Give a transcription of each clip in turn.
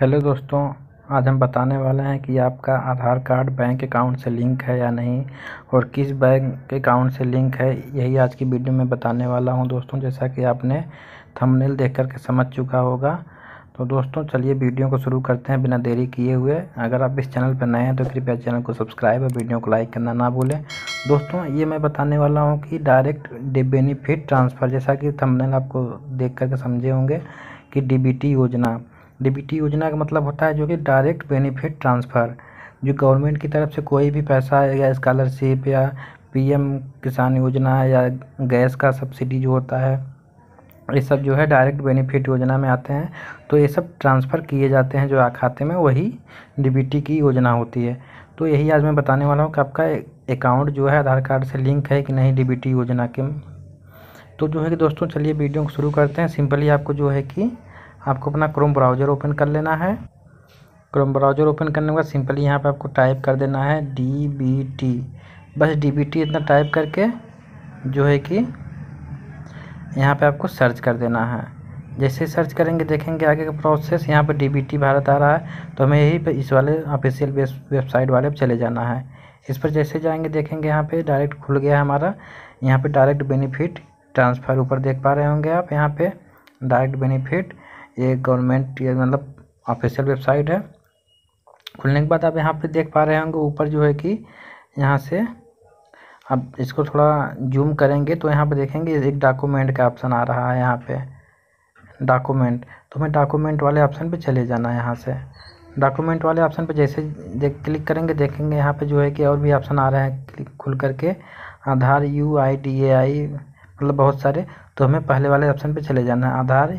hello दोस्तों आज हम बताने वाले हैं कि आपका आधार कार्ड बैंक अकाउंट से लिंक है या नहीं और किस बैंक अकाउंट से लिंक है यही आज की वीडियो में बताने वाला हूं दोस्तों जैसा कि आपने थंबनेल देख के समझ चुका होगा तो दोस्तों चलिए वीडियो को शुरू करते हैं बिना देरी किए हुए अगर आप इस चैनल पर नए हैं तो कृपया चैनल को सब्सक्राइब और वीडियो को लाइक करना ना भूलें दोस्तों ये मैं बताने वाला हूँ कि डायरेक्ट बेनिफिट ट्रांसफ़र जैसा कि थमनेल आपको देख करके समझे होंगे कि डी योजना डीबीटी योजना का मतलब होता है जो कि डायरेक्ट बेनिफिट ट्रांसफ़र जो गवर्नमेंट की तरफ से कोई भी पैसा या स्कॉलरशिप या पीएम किसान योजना या गैस का सब्सिडी जो होता है ये सब जो है डायरेक्ट बेनिफिट योजना में आते हैं तो ये सब ट्रांसफ़र किए जाते हैं जो खाते में वही डीबीटी की योजना होती है तो यही आज मैं बताने वाला हूँ कि आपका अकाउंट जो है आधार कार्ड से लिंक है कि नहीं डीबीटी योजना के तो जो है कि दोस्तों चलिए वीडियो को शुरू करते हैं सिंपली आपको जो है कि आपको अपना क्रोम ब्राउज़र ओपन कर लेना है क्रोम ब्राउज़र ओपन करने के बाद सिंपली यहाँ पे आपको टाइप कर देना है डी बी टी बस डी बी टी इतना टाइप करके जो है कि यहाँ पे आपको सर्च कर देना है जैसे सर्च करेंगे देखेंगे आगे का प्रोसेस यहाँ पे डी बी टी भारत आ रहा है तो हमें यही पे इस वाले ऑफिशियल वेबसाइट वाले पर चले जाना है इस पर जैसे जाएंगे देखेंगे यहाँ पे डायरेक्ट खुल गया हमारा यहाँ पे डायरेक्ट बेनिफिट ट्रांसफ़र ऊपर देख पा रहे होंगे आप यहाँ पे डायरेक्ट बेनिफिट ये गवर्नमेंट ये मतलब ऑफिशियल वेबसाइट है खुलने के बाद आप यहाँ पे देख पा रहे होंगे ऊपर जो है कि यहाँ से आप इसको थोड़ा जूम करेंगे तो यहाँ पे देखेंगे एक डॉक्यूमेंट का ऑप्शन आ रहा है यहाँ पे डॉक्यूमेंट तो हमें डॉक्यूमेंट वाले ऑप्शन पे चले जाना है यहाँ से डॉक्यूमेंट वाले ऑप्शन पे जैसे देख क्लिक करेंगे देखेंगे यहाँ पे जो है कि और भी ऑप्शन आ रहे हैं क्लिक खुल करके आधार यू आई डी ए आई मतलब बहुत सारे तो हमें पहले वाले ऑप्शन पे चले जाना है Aadhaar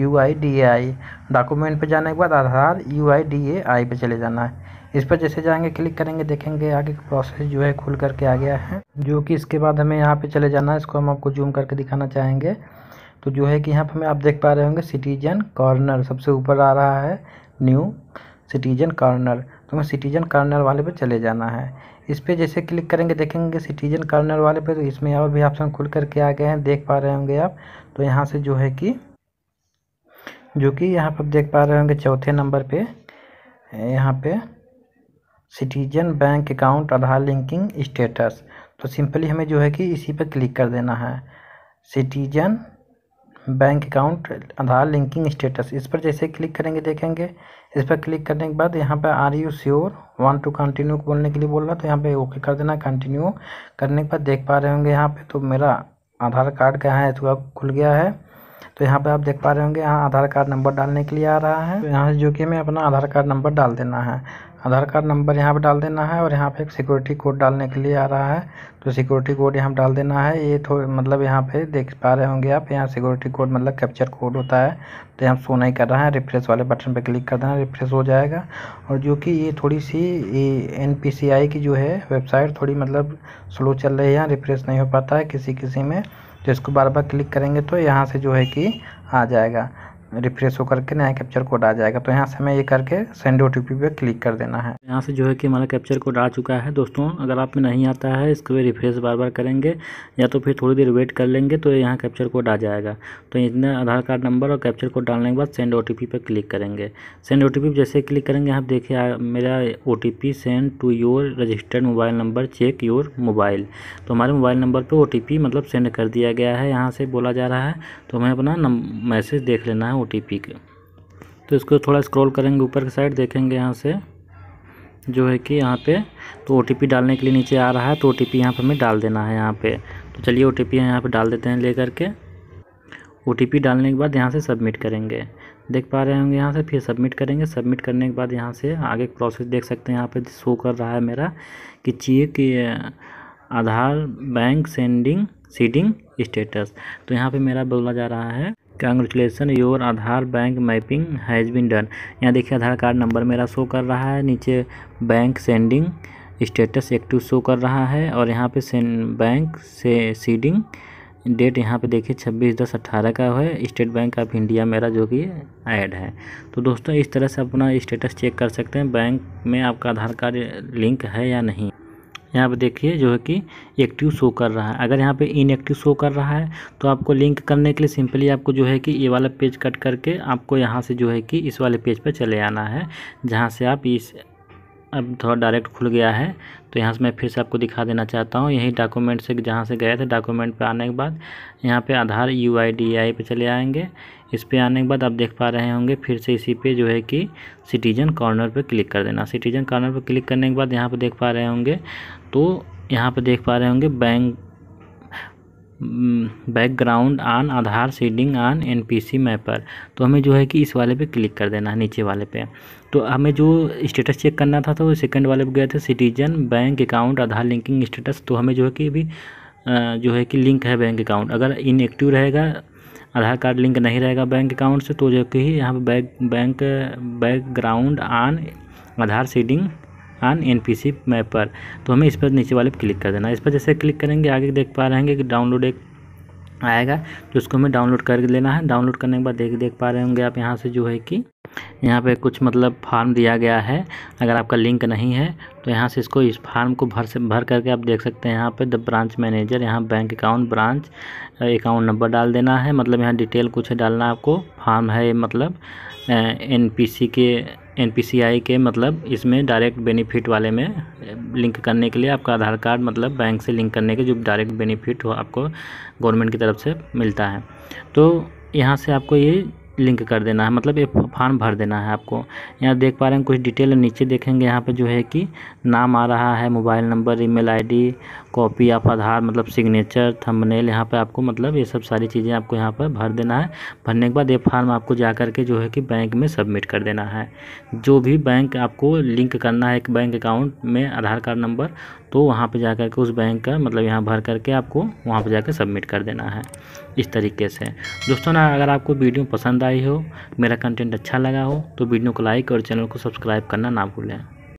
U I D A I document पर जाने के बाद आधार यू आई डी ए आई पे चले जाना है इस पर जैसे जाएंगे क्लिक करेंगे देखेंगे आगे का प्रोसेस जो है खुल करके आ गया है जो कि इसके बाद हमें यहाँ पे चले जाना है इसको हम आपको जूम करके दिखाना चाहेंगे तो जो है कि यहाँ पर हमें आप देख पा रहे होंगे सिटीजन कॉर्नर सबसे ऊपर आ रहा है न्यू सिटीजन कॉर्नर तो हमें सिटीजन कॉर्नर वाले पर चले जाना है इस पर जैसे क्लिक करेंगे देखेंगे सिटीजन कॉर्नर वाले पर तो इसमें और भी ऑप्शन खुल करके आ गए हैं देख पा रहे होंगे आप तो यहाँ से जो है कि जो कि यहाँ पर देख पा रहे होंगे चौथे नंबर पे यहाँ पे citizen bank account Aadhaar linking status तो सिंपली हमें जो है कि इसी पर क्लिक कर देना है citizen bank account Aadhaar linking status इस पर जैसे क्लिक करेंगे देखेंगे इस पर क्लिक करने के बाद यहाँ पर are you sure want to continue बोलने के लिए बोल रहा तो यहाँ पे ओके कर देना कंटिन्यू करने के बाद देख पा रहे होंगे यहाँ पे तो मेरा आधार कार्ड का है थोड़ा तो खुल गया है तो यहाँ पे आप देख पा रहे होंगे यहाँ आधार कार्ड नंबर डालने के लिए आ रहा है तो यहाँ जो कि हमें अपना आधार कार्ड नंबर डाल देना है आधार कार्ड नंबर यहाँ पे डाल देना है और यहाँ पे एक सिक्योरिटी कोड डालने के लिए आ रहा है तो सिक्योरिटी कोड यहाँ डाल देना है ये थोड़ा मतलब यहाँ पे देख पा रहे होंगे आप यहाँ सिक्योरिटी कोड मतलब कैप्चर कोड होता है तो यहाँ सो नहीं कर रहा है रिफ्रेश वाले बटन पे क्लिक कर देना रिफ्रेश हो जाएगा और जो कि ये थोड़ी सी एन की जो है वेबसाइट थोड़ी मतलब स्लो चल रही है यहाँ रिफ्रेश नहीं हो पाता है किसी किसी में तो इसको बार बार क्लिक करेंगे तो यहाँ से जो है कि आ जाएगा रिफ्रेश होकर के नया कैप्चर कोड आ जाएगा तो यहाँ से हमें ये करके सेंड ओ टी पे क्लिक कर देना है यहाँ से जो है कि हमारा कैप्चर कोड आ चुका है दोस्तों अगर आप में नहीं आता है इसको रिफ्रेश बार बार करेंगे या तो फिर थोड़ी देर वेट कर लेंगे तो यहाँ कैप्चर कोड आ जाएगा तो इतना आधार कार्ड नंबर और कैप्चर कोड डालने के बाद सेंड ओ टी पर क्लिक करेंगे सेंड ओ टी जैसे क्लिक करेंगे आप देखिए मेरा O T P send to your registered mobile number check your mobile तो हमारे मोबाइल नंबर पर ओ टी पी मतलब सेंड कर दिया गया है यहाँ से बोला जा रहा है तो हमें अपना मैसेज देख लेना है ओ के तो इसको थोड़ा स्क्रॉल करेंगे ऊपर की साइड देखेंगे यहाँ से जो है कि यहाँ पे तो ओ डालने के लिए नीचे आ रहा है तो ओ टी यहाँ पर हमें डाल देना है यहाँ पे तो चलिए ओ टी पी यहाँ पर डाल देते हैं ले करके ओ डालने के बाद यहाँ से सबमिट करेंगे देख पा रहे होंगे यहाँ से फिर सबमिट करेंगे सबमिट करने के बाद यहाँ से आगे प्रोसेस देख सकते हैं यहाँ पर शो कर रहा है मेरा कि चाहिए कि Aadhaar bank sending seeding status तो यहाँ पे मेरा बोला जा रहा है congratulation your Aadhaar bank mapping has been done यहाँ देखिए आधार कार्ड नंबर मेरा शो कर रहा है नीचे bank sending status active show कर रहा है और यहाँ पे बैंक से सीडिंग डेट यहाँ पे देखिए छब्बीस दस अट्ठारह का है स्टेट बैंक ऑफ इंडिया मेरा जो कि ऐड है तो दोस्तों इस तरह से अपना स्टेटस चेक कर सकते हैं बैंक में आपका आधार कार्ड लिंक है या नहीं यहाँ पर देखिए जो है कि एक्टिव शो कर रहा है अगर यहाँ पे इनएक्टिव शो कर रहा है तो आपको लिंक करने के लिए सिंपली आपको जो है कि ये वाला पेज कट करके आपको यहाँ से जो है कि इस वाले पेज पर चले आना है जहाँ से आप इस अब थोड़ा डायरेक्ट खुल गया है तो यहाँ से मैं फिर से आपको दिखा देना चाहता हूँ यही डॉक्यूमेंट से जहाँ से गए थे डॉक्यूमेंट पर आने के बाद यहाँ पे आधार यू आई डी आई पर चले आएंगे इस पर आने के बाद आप देख पा रहे होंगे फिर से इसी पे जो है कि सिटीजन कॉर्नर पर क्लिक कर देना सिटीजन कॉर्नर पर क्लिक करने के बाद यहाँ पर देख पा रहे होंगे तो यहाँ पर देख पा रहे होंगे bank background on Aadhaar seeding on N P C mapper तो हमें जो है कि इस वाले पे क्लिक कर देना है नीचे वाले पे तो हमें जो स्टेटस चेक करना था तो सेकंड वाले पे गए थे citizen bank account Aadhaar linking status तो हमें जो है कि अभी जो है कि लिंक है बैंक अकाउंट अगर इनएक्टिव रहेगा आधार कार्ड लिंक नहीं रहेगा बैंक अकाउंट से तो जो कि यहाँ पर back bank background on Aadhaar seeding on N P C map पर तो हमें इस पर नीचे वाले क्लिक कर देना इस पर जैसे क्लिक करेंगे आगे देख पा रहे हैं कि डाउनलोड एक आएगा तो उसको हमें डाउनलोड कर लेना है डाउनलोड करने के बाद देख देख पा रहे होंगे आप यहाँ से जो है कि यहाँ पे कुछ मतलब फार्म दिया गया है अगर आपका लिंक नहीं है तो यहाँ से इसको इस फार्म को भर से भर करके आप देख सकते हैं यहाँ पे द ब्रांच मैनेजर यहाँ bank account branch account number डाल देना है मतलब यहाँ डिटेल कुछ है डालना आपको फार्म है मतलब एन के एन के मतलब इसमें डायरेक्ट बेनिफिट वाले में लिंक करने के लिए आपका आधार कार्ड मतलब बैंक से लिंक करने के जो डायरेक्ट बेनिफिट हो आपको गवर्नमेंट की तरफ से मिलता है तो यहाँ से आपको ये लिंक कर देना है मतलब ये फॉर्म भर देना है आपको यहाँ देख पा रहे हैं कुछ डिटेल नीचे देखेंगे यहाँ पे जो है कि नाम आ रहा है mobile number email ID copy of Aadhaar मतलब सिग्नेचर थंबनेल यहाँ पे आपको मतलब ये सब सारी चीज़ें आपको यहाँ पर भर देना है भरने के बाद ये फार्म आपको जा करके जो है कि बैंक में सबमिट कर देना है जो भी बैंक आपको लिंक करना है एक बैंक अकाउंट में आधार कार्ड नंबर तो वहाँ पर जा के उस बैंक का मतलब यहाँ भर करके आपको वहाँ पर जा सबमिट कर देना है इस तरीके से दोस्तों ना अगर आपको वीडियो पसंद आई हो मेरा कंटेंट अच्छा लगा हो तो वीडियो को लाइक और चैनल को सब्सक्राइब करना ना भूलें